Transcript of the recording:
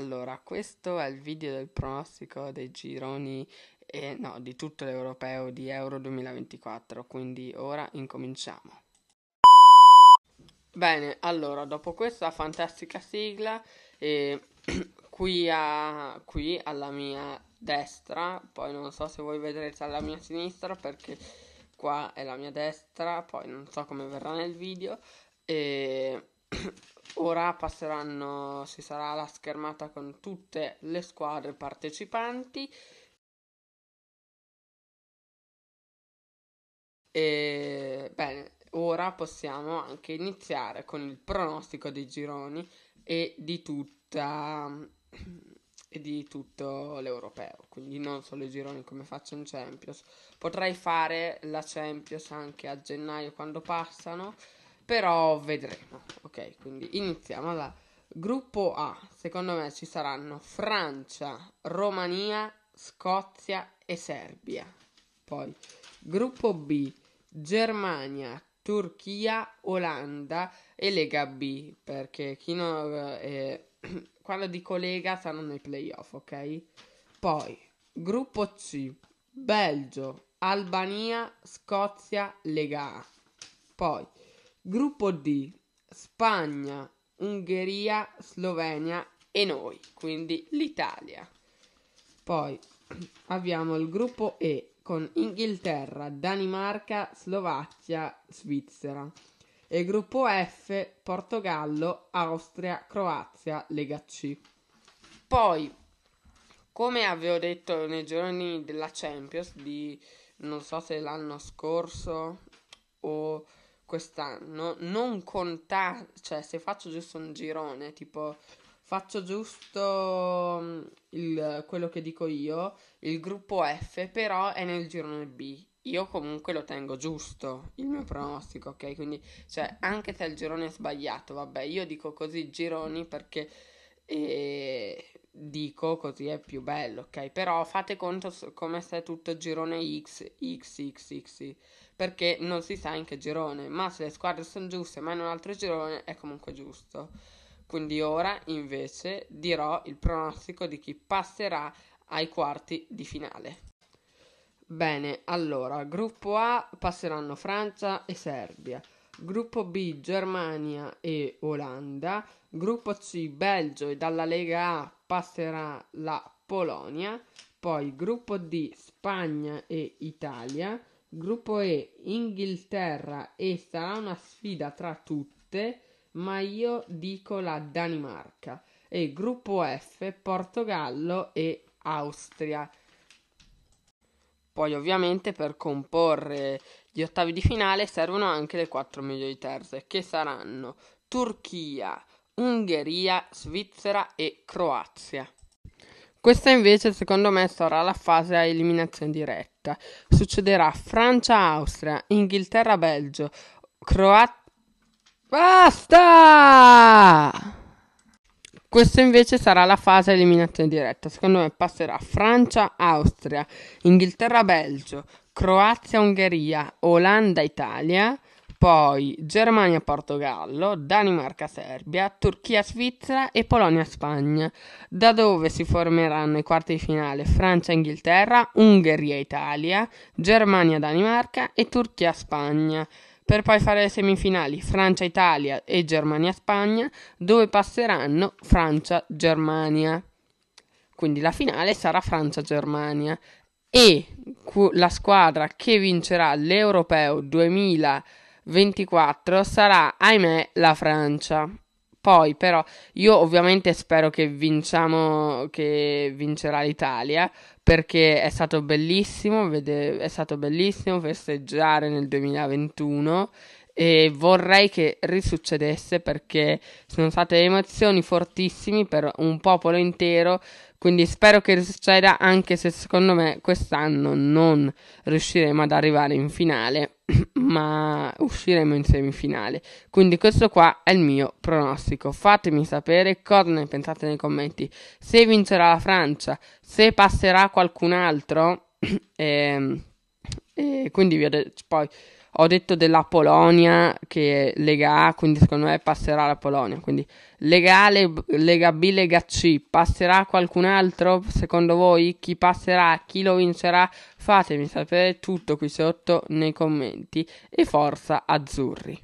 Allora, questo è il video del pronostico dei gironi e eh, no, di tutto l'europeo di Euro 2024, quindi ora incominciamo. Bene, allora, dopo questa fantastica sigla, eh, qui, a, qui alla mia destra, poi non so se voi vedrete alla mia sinistra perché qua è la mia destra, poi non so come verrà nel video, e eh, Ora passeranno, ci sarà la schermata con tutte le squadre partecipanti. E bene, ora possiamo anche iniziare con il pronostico dei gironi e di tutta e di tutto l'europeo, quindi non solo i gironi come faccio in Champions. Potrei fare la Champions anche a gennaio quando passano però vedremo. Ok, quindi iniziamo da gruppo A. Secondo me ci saranno Francia, Romania, Scozia e Serbia. Poi gruppo B, Germania, Turchia, Olanda e Lega B, perché chi non, eh, quando dico Lega saranno nei playoff, ok? Poi gruppo C, Belgio, Albania, Scozia, Lega A. Poi Gruppo D, Spagna, Ungheria, Slovenia e noi, quindi l'Italia. Poi abbiamo il gruppo E con Inghilterra, Danimarca, Slovacchia, Svizzera e gruppo F, Portogallo, Austria, Croazia, Lega C. Poi, come avevo detto nei giorni della Champions, di non so se l'anno scorso o quest'anno non conta cioè se faccio giusto un girone, tipo faccio giusto mm, il, quello che dico io, il gruppo F però è nel girone B. Io comunque lo tengo giusto il mio pronostico, ok? Quindi, cioè, anche se il girone è sbagliato, vabbè, io dico così gironi perché eh, dico così è più bello, ok? Però fate conto come se è tutto girone X, X, X, X, perché non si sa in che girone, ma se le squadre sono giuste ma in un altro girone è comunque giusto. Quindi ora invece dirò il pronostico di chi passerà ai quarti di finale. Bene, allora, gruppo A passeranno Francia e Serbia, gruppo B Germania e Olanda, gruppo C Belgio e dalla Lega A passerà la Polonia, poi gruppo D Spagna e Italia, Gruppo E, Inghilterra e sarà una sfida tra tutte, ma io dico la Danimarca. E gruppo F, Portogallo e Austria. Poi ovviamente per comporre gli ottavi di finale servono anche le quattro migliori terze, che saranno Turchia, Ungheria, Svizzera e Croazia. Questa invece secondo me sarà la fase a eliminazione diretta. Succederà Francia-Austria, Inghilterra-Belgio, Croazia... Basta! Questa invece sarà la fase a eliminazione diretta. Secondo me passerà Francia-Austria, Inghilterra-Belgio, Croazia-Ungheria, Olanda-Italia, poi Germania-Portogallo, Danimarca-Serbia, Turchia-Svizzera e Polonia-Spagna, da dove si formeranno i quarti di finale Francia-Inghilterra, Ungheria-Italia, Germania-Danimarca e Turchia-Spagna, per poi fare le semifinali Francia-Italia e Germania-Spagna, dove passeranno Francia-Germania. Quindi la finale sarà Francia-Germania e la squadra che vincerà l'Europeo 2000 24 sarà, ahimè, la Francia. Poi però io ovviamente spero che vinciamo, che vincerà l'Italia, perché è stato bellissimo, vede, è stato bellissimo festeggiare nel 2021 e vorrei che risuccedesse perché sono state emozioni fortissime per un popolo intero, quindi spero che risucceda anche se secondo me quest'anno non riusciremo ad arrivare in finale, ma usciremo in semifinale. Quindi questo qua è il mio pronostico. Fatemi sapere cosa ne pensate nei commenti. Se vincerà la Francia, se passerà qualcun altro e, ehm, e quindi vi ho detto poi ho detto della Polonia che è Lega A, quindi secondo me passerà la Polonia. Quindi Lega A, Lega B, Lega C, passerà qualcun altro? Secondo voi chi passerà, chi lo vincerà? Fatemi sapere tutto qui sotto nei commenti e forza azzurri.